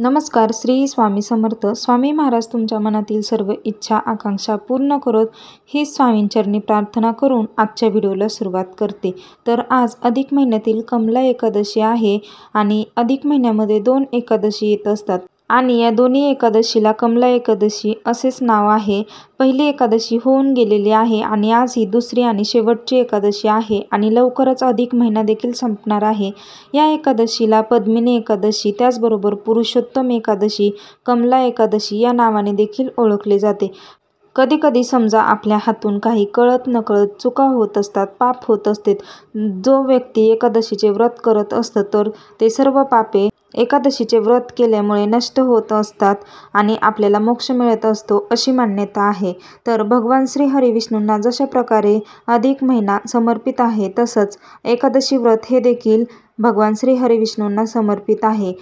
नमस्कार श्री स्वामी समर्थ स्वामी महाराज तुमच्या मनातील सर्व इच्छा आकांक्षा पूर्ण करत ही स्वामींचरणी प्रार्थना करून आजच्या व्हिडिओला सुरुवात करते तर आज अधिक महिन्यातील कमला एकादशी आहे आणि अधिक महिन्यामध्ये दोन एकादशी येत असतात आणि या दोन्ही एकादशीला कमला एकादशी असेच नाव आहे पहिली एकादशी होऊन गेलेली आहे आणि आज ही दुसरी आणि शेवटची एकादशी आहे आणि लवकरच अधिक महिना देखील संपणार आहे या एकादशीला पद्मिनी एकादशी त्याचबरोबर पुरुषोत्तम एकादशी कमला एकादशी या नावाने देखील ओळखले जाते कधी कधी समजा आपल्या हातून काही कळत नकळत चुका होत असतात पाप होत असते जो व्यक्ती एकादशीचे व्रत करत असतं तर ते सर्व पापे एकादशीचे व्रत केल्यामुळे नष्ट होत असतात आणि आपल्याला मोक्ष मिळत असतो अशी मान्यता आहे तर भगवान श्री हरिविष्णूंना जशा प्रकारे अधिक महिना समर्पित आहे तसंच एकादशी व्रत हे देखील भगवान श्री हरिविष्णूंना समर्पित आहे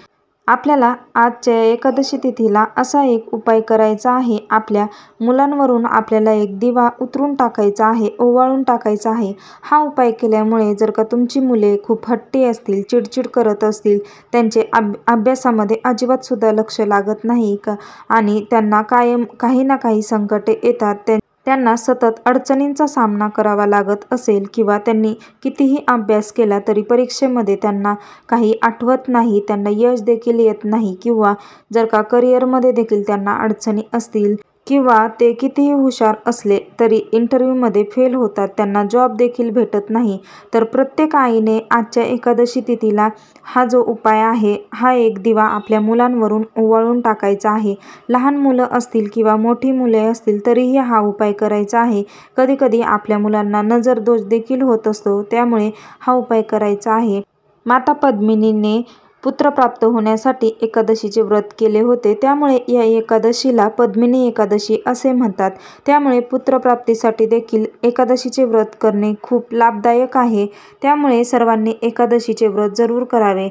आपल्याला आजच्या एकादशी तिथीला असा एक उपाय करायचा आहे आपल्या मुलांवरून आपल्याला एक दिवा उतरून टाकायचा आहे ओवाळून टाकायचा आहे हा उपाय केल्यामुळे जर का तुमची मुले खूप हट्टी असतील चिडचिड करत असतील त्यांचे अभ अभ्यासामध्ये अजिबातसुद्धा लक्ष लागत नाही का आणि त्यांना कायम काही ना काही संकटे येतात त्यांना सतत अडचणींचा सामना करावा लागत असेल किंवा त्यांनी कितीही अभ्यास केला तरी परीक्षेमध्ये त्यांना काही आठवत नाही त्यांना यश देखील येत नाही किंवा जर का करिअरमध्ये देखील त्यांना अडचणी असतील किंवा ते कितीही हुशार असले तरी इंटरव्ह्यूमध्ये फेल होतात त्यांना जॉब देखील भेटत नाही तर प्रत्येक आईने आजच्या एकादशी तिथीला हा जो उपाय आहे हा एक दिवा आपल्या मुलांवरून ओवाळून टाकायचा आहे लहान मुलं असतील किंवा मोठी मुले असतील तरीही हा उपाय करायचा आहे कधीकधी आपल्या मुलांना नजरदोष देखील होत असतो त्यामुळे हा उपाय करायचा आहे माता पद्मिनीने पुत्र प्राप्त होण्यासाठी एकादशीचे व्रत केले होते त्यामुळे या एकादशीला पद्मिनी एकादशी असे म्हणतात त्यामुळे पुत्रप्राप्तीसाठी देखील एकादशीचे व्रत करणे खूप लाभदायक आहे त्यामुळे सर्वांनी एकादशीचे व्रत जरूर करावे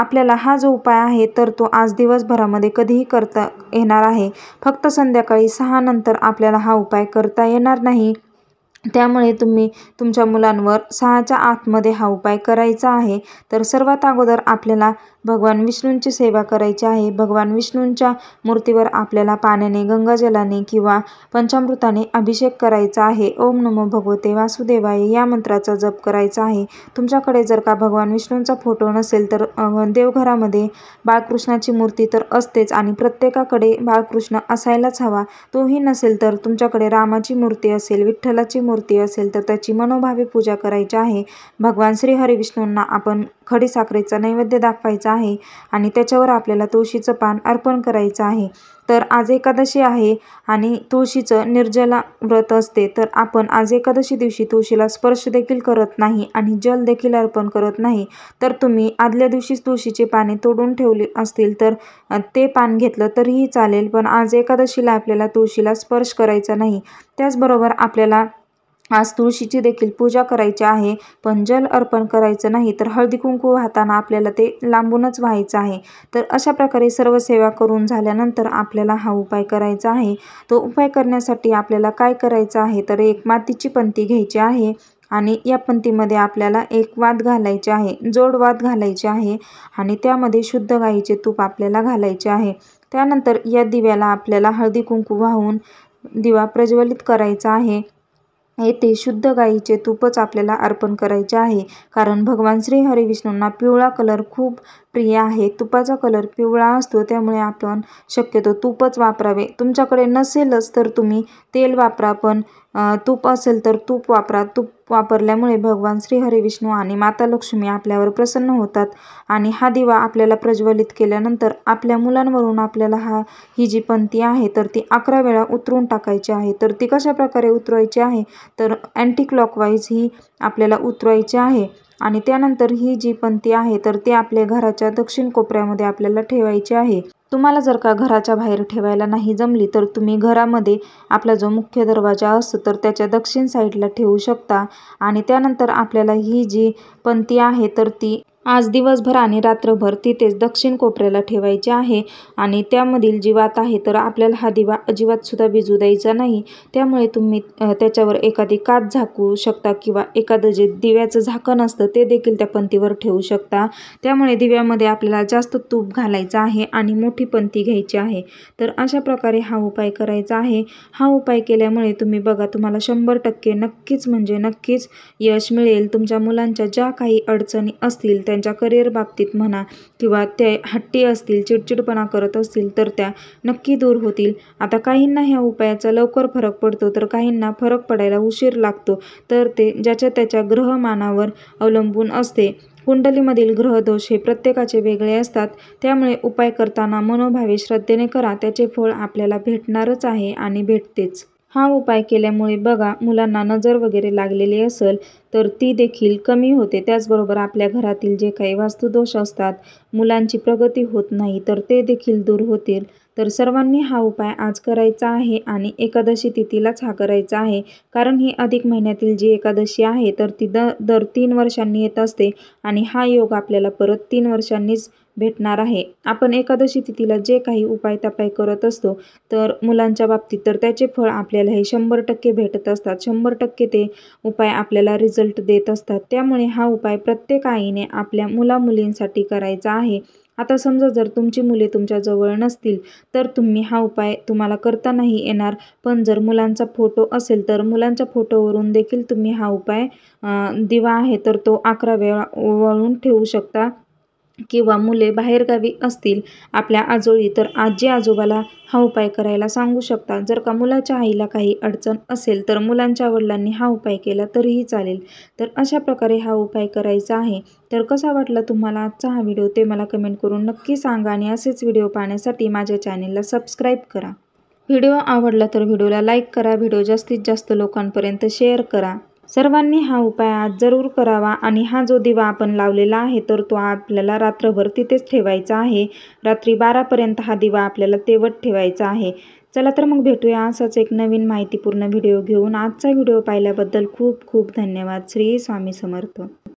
आपल्याला हा जो उपाय आहे तर तो आज दिवसभरामध्ये कधीही करता येणार आहे फक्त संध्याकाळी सहा नंतर आपल्याला हा उपाय करता येणार नाही त्यामुळे तुम्ही तुमच्या मुलांवर सहाच्या आतमध्ये हा उपाय करायचा आहे तर सर्वात अगोदर आपल्याला भगवान विष्णूंची सेवा करायची आहे भगवान विष्णूंच्या मूर्तीवर आपल्याला पाण्याने गंगाजलाने किंवा पंचामृताने अभिषेक करायचा आहे ओम नमो भगवते वासुदेवाय या मंत्राचा जप करायचा आहे तुमच्याकडे जर का भगवान विष्णूंचा फोटो नसेल तर देवघरामध्ये बाळकृष्णाची मूर्ती तर असतेच आणि प्रत्येकाकडे बाळकृष्ण असायलाच हवा तोही नसेल तर तुमच्याकडे रामाची मूर्ती असेल विठ्ठलाची मूर्ती असेल तर त्याची मनोभावी पूजा करायची आहे भगवान श्री हरिविष्णूंना आपण खडीसाखरेचा नैवेद्य दाखवायचं आहे आणि त्याच्यावर आपल्याला तुळशीचं पान अर्पण करायचं आहे तर आज एकादशी आहे आणि तुळशीचं निर्जला व्रत असते तर आपण आज एकादशी दिवशी तुळशीला स्पर्श देखील करत नाही आणि जल देखील अर्पण करत नाही तर तुम्ही आदल्या दिवशीच तुळशीचे पाने तोडून ठेवली असतील तर ते पान घेतलं तरीही चालेल पण आज एकादशीला आपल्याला तुळशीला स्पर्श करायचा नाही त्याचबरोबर आपल्याला आज तुळशीची देखील पूजा करायची आहे पण जल अर्पण करायचं नाही तर हळदी कुंकू वाहताना आपल्याला ते लांबूनच व्हायचं आहे तर अशा प्रकारे सर्व सेवा करून झाल्यानंतर आपल्याला हा उपाय करायचा आहे तो उपाय करण्यासाठी आपल्याला काय करायचं आहे तर एक मातीची पंती घ्यायची आहे आणि या पंथीमध्ये आपल्याला एक वाद घालायचे आहे जोड वाद घालायचे आहे आणि त्यामध्ये शुद्ध गाईचे तूप आपल्याला घालायचे आहे त्यानंतर या दिव्याला आपल्याला हळदी कुंकू वाहून दिवा प्रज्वलित करायचा आहे येथे शुद्ध गाईचे तूपच आपल्याला अर्पण करायचे आहे कारण भगवान श्री हरी विष्णूंना पिवळा कलर खूप प्रिय आहे तुपाचा कलर पिवळा असतो त्यामुळे आपण शक्यतो तूपच वापरावे तुमच्याकडे नसेलच तर तुम्ही तेल वापरा पण तूप असेल तर तूप वापरा तूप वापरल्यामुळे भगवान श्री विष्णू आणि माता लक्ष्मी आपल्यावर प्रसन्न होतात आणि हा दिवा आपल्याला प्रज्वलित केल्यानंतर आपल्या मुलांवरून आपल्याला हा ही जी पंथी आहे तर ती अकरा वेळा उतरून टाकायची आहे तर ती कशा प्रकारे उतरवायची आहे तर अँटी क्लॉकवाईज ही आपल्याला उतरवायची आहे आणि त्यानंतर ही जी पंथी आहे तर ती आपल्या घराच्या दक्षिण कोपऱ्यामध्ये आपल्याला ठेवायची आहे तुम्हाला जर का घराच्या बाहेर ठेवायला नाही जमली तर तुम्ही घरामध्ये आपला जो मुख्य दरवाजा असतो तर त्याच्या दक्षिण साईडला ठेवू शकता आणि त्यानंतर आपल्याला ही जी पंथी आहे तर ती आज दिवसभर आणि रात्रभर तिथेच दक्षिण कोपऱ्याला ठेवायचे आहे आणि त्यामधील जीवात आहे तर आपल्याला हा दिवा अजिबातसुद्धा विजू द्यायचा नाही त्यामुळे तुम्ही त्याच्यावर एखादी काच झाकू शकता किंवा एखादं जे दिव्याचं झाकण असतं ते देखील त्या पंथीवर ठेवू शकता त्यामुळे दिव्यामध्ये आपल्याला जास्त तूप घालायचं आहे आणि मोठी पंथी घ्यायची आहे तर अशा प्रकारे हा उपाय करायचा आहे हा उपाय केल्यामुळे तुम्ही बघा तुम्हाला शंभर टक्के नक्कीच म्हणजे नक्कीच यश मिळेल तुमच्या मुलांच्या ज्या काही अडचणी असतील त्यांच्या करिअर बाबतीत म्हणा किंवा ते हट्टी असतील चिडचिडपणा करत असतील तर त्या नक्की दूर होतील आता काहींना ह्या उपायाचा लवकर फरक पडतो तर काहींना फरक पडायला उशीर लागतो तर ते ज्याच्या त्याच्या ग्रहमानावर अवलंबून असते कुंडलीमधील ग्रहदोष हे प्रत्येकाचे वेगळे असतात त्यामुळे उपाय करताना मनोभावे श्रद्धेने करा त्याचे फळ आपल्याला भेटणारच आहे आणि भेटतेच हा उपाय केल्यामुळे बघा मुलांना नजर वगैरे लागलेली असेल तर ती देखील कमी होते त्याचबरोबर आपल्या घरातील जे काही वास्तुदोष असतात मुलांची प्रगती होत नाही तर ते देखील दूर होतील तर सर्वांनी हा उपाय आज करायचा आहे आणि एकादशी तिथीलाच हा करायचा आहे कारण ही अधिक महिन्यातील जी एकादशी आहे तर ती दर तीन वर्षांनी येत असते आणि हा योग आपल्याला परत तीन वर्षांनीच भेटणार आहे आपण एकादशी तिथीला जे काही उपाय तपाय करत असतो तर मुलांच्या बाबतीत तर त्याचे फळ आपल्याला हे शंभर टक्के भेटत असतात शंभर टक्के ते उपाय आपल्याला रिझल्ट देत असतात त्यामुळे हा उपाय प्रत्येक आईने आपल्या मुलामुलींसाठी करायचा आहे आता समजा जर तुमची मुले तुमच्याजवळ नसतील तर तुम्ही हा उपाय तुम्हाला करता नाही येणार पण जर मुलांचा फोटो असेल तर मुलांच्या फोटोवरून देखील तुम्ही हा उपाय दिवा आहे तर तो अकरा वेळा वळून ठेवू शकता किंवा मुले बाहेरगावी असतील आपल्या आजोळी तर आजी आजोबाला हा उपाय करायला सांगू शकता जर का मुलाच्या आईला काही अडचण असेल तर मुलांच्या वडिलांनी हा उपाय केला तरीही चालेल तर अशा प्रकारे हा उपाय करायचा आहे तर कसा वाटला तुम्हाला आजचा हा व्हिडिओ ते मला कमेंट करून नक्की सांगा आणि असेच व्हिडिओ पाहण्यासाठी माझ्या चॅनेलला सबस्क्राईब करा व्हिडिओ आवडला तर व्हिडिओला लाईक करा व्हिडिओ जास्तीत जास्त लोकांपर्यंत शेअर करा सर्वांनी हा उपाय आज जरूर करावा आणि हा जो दिवा आपण लावलेला आहे तर तो आपल्याला रात्रभर तिथेच ठेवायचा आहे रात्री बारापर्यंत हा दिवा आपल्याला तेवत ठेवायचा आहे चला तर मग भेटूया असाच एक नवीन माहितीपूर्ण व्हिडिओ घेऊन आजचा व्हिडिओ पाहिल्याबद्दल खूप खूप धन्यवाद श्री स्वामी समर्थ